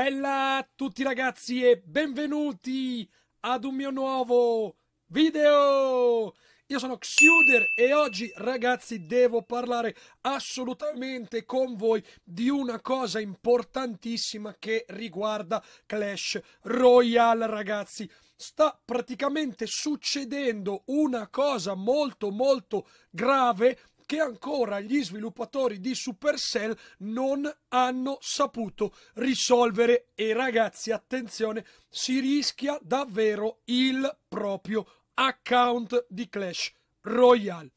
Bella a tutti ragazzi e benvenuti ad un mio nuovo video! Io sono Xuder e oggi ragazzi devo parlare assolutamente con voi di una cosa importantissima che riguarda Clash Royale ragazzi. Sta praticamente succedendo una cosa molto molto grave che ancora gli sviluppatori di Supercell non hanno saputo risolvere. E ragazzi, attenzione, si rischia davvero il proprio account di Clash Royale.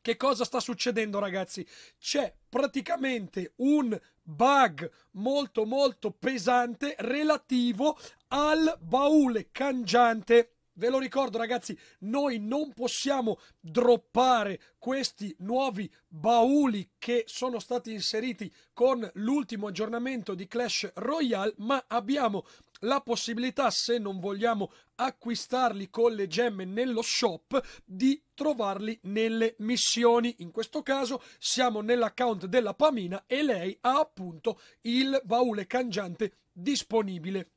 Che cosa sta succedendo ragazzi? C'è praticamente un bug molto molto pesante relativo al baule cangiante Ve lo ricordo ragazzi, noi non possiamo droppare questi nuovi bauli che sono stati inseriti con l'ultimo aggiornamento di Clash Royale, ma abbiamo la possibilità, se non vogliamo acquistarli con le gemme nello shop, di trovarli nelle missioni. In questo caso siamo nell'account della Pamina e lei ha appunto il baule cangiante disponibile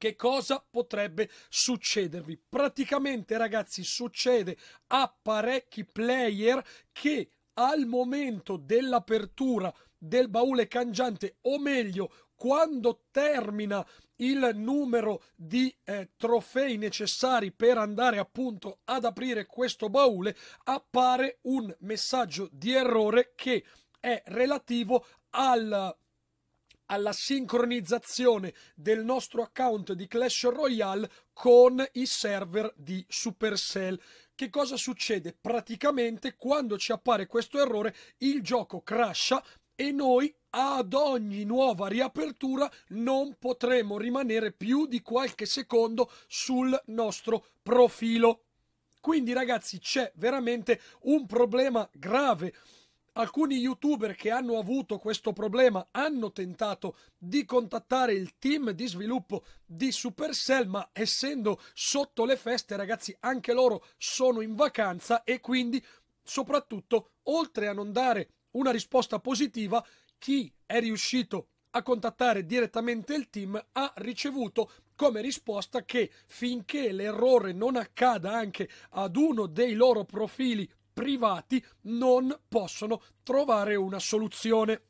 che cosa potrebbe succedervi. Praticamente, ragazzi, succede a parecchi player che al momento dell'apertura del baule cangiante, o meglio, quando termina il numero di eh, trofei necessari per andare appunto ad aprire questo baule, appare un messaggio di errore che è relativo al alla sincronizzazione del nostro account di Clash Royale con i server di Supercell. Che cosa succede? Praticamente quando ci appare questo errore il gioco crasha e noi ad ogni nuova riapertura non potremo rimanere più di qualche secondo sul nostro profilo. Quindi ragazzi c'è veramente un problema grave alcuni youtuber che hanno avuto questo problema hanno tentato di contattare il team di sviluppo di Supercell, ma essendo sotto le feste, ragazzi, anche loro sono in vacanza e quindi, soprattutto, oltre a non dare una risposta positiva, chi è riuscito a contattare direttamente il team ha ricevuto come risposta che finché l'errore non accada anche ad uno dei loro profili privati non possono trovare una soluzione.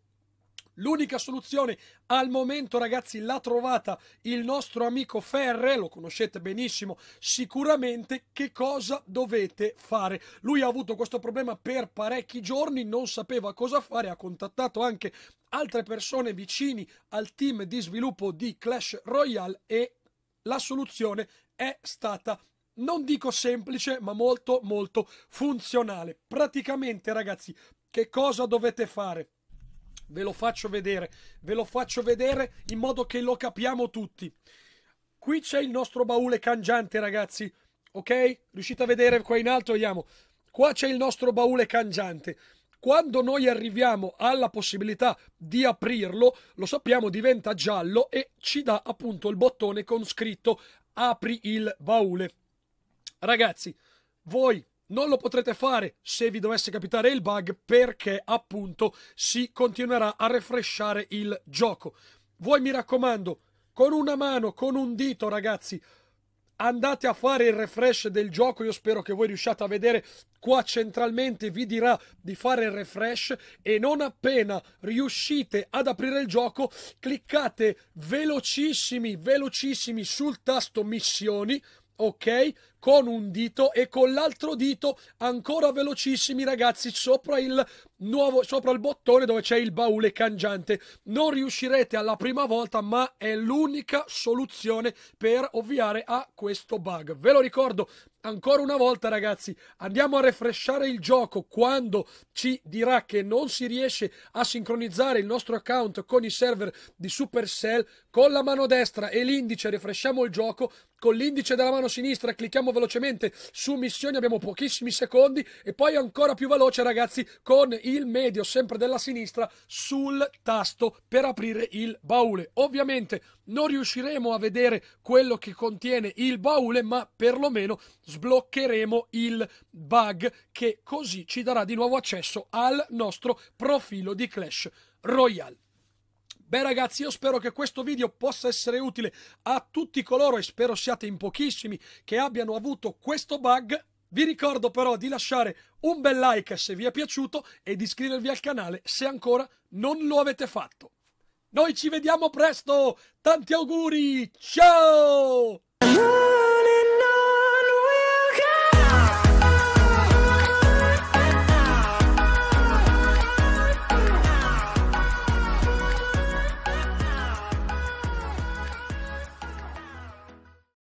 L'unica soluzione al momento, ragazzi, l'ha trovata il nostro amico Ferre, lo conoscete benissimo, sicuramente che cosa dovete fare. Lui ha avuto questo problema per parecchi giorni, non sapeva cosa fare, ha contattato anche altre persone vicini al team di sviluppo di Clash Royale e la soluzione è stata non dico semplice, ma molto molto funzionale. Praticamente, ragazzi, che cosa dovete fare? Ve lo faccio vedere, ve lo faccio vedere in modo che lo capiamo tutti. Qui c'è il nostro baule cangiante, ragazzi. Ok? Riuscite a vedere qua in alto? Vediamo. Qua c'è il nostro baule cangiante quando noi arriviamo alla possibilità di aprirlo, lo sappiamo diventa giallo e ci dà appunto il bottone con scritto apri il baule. Ragazzi, voi non lo potrete fare se vi dovesse capitare il bug perché appunto si continuerà a refreshare il gioco. Voi mi raccomando, con una mano, con un dito ragazzi, andate a fare il refresh del gioco. Io spero che voi riusciate a vedere qua centralmente, vi dirà di fare il refresh e non appena riuscite ad aprire il gioco, cliccate velocissimi, velocissimi sul tasto missioni. Ok, con un dito e con l'altro dito ancora velocissimi ragazzi sopra il nuovo sopra il bottone dove c'è il baule cangiante non riuscirete alla prima volta ma è l'unica soluzione per ovviare a questo bug ve lo ricordo ancora una volta ragazzi andiamo a refreshare il gioco quando ci dirà che non si riesce a sincronizzare il nostro account con i server di Supercell con la mano destra e l'indice refresciamo il gioco con l'indice della mano sinistra clicchiamo andiamo velocemente su missioni, abbiamo pochissimi secondi e poi ancora più veloce ragazzi con il medio sempre della sinistra sul tasto per aprire il baule. Ovviamente non riusciremo a vedere quello che contiene il baule ma perlomeno sbloccheremo il bug che così ci darà di nuovo accesso al nostro profilo di Clash Royale. Beh ragazzi, io spero che questo video possa essere utile a tutti coloro, e spero siate in pochissimi, che abbiano avuto questo bug. Vi ricordo però di lasciare un bel like se vi è piaciuto e di iscrivervi al canale se ancora non lo avete fatto. Noi ci vediamo presto, tanti auguri, ciao!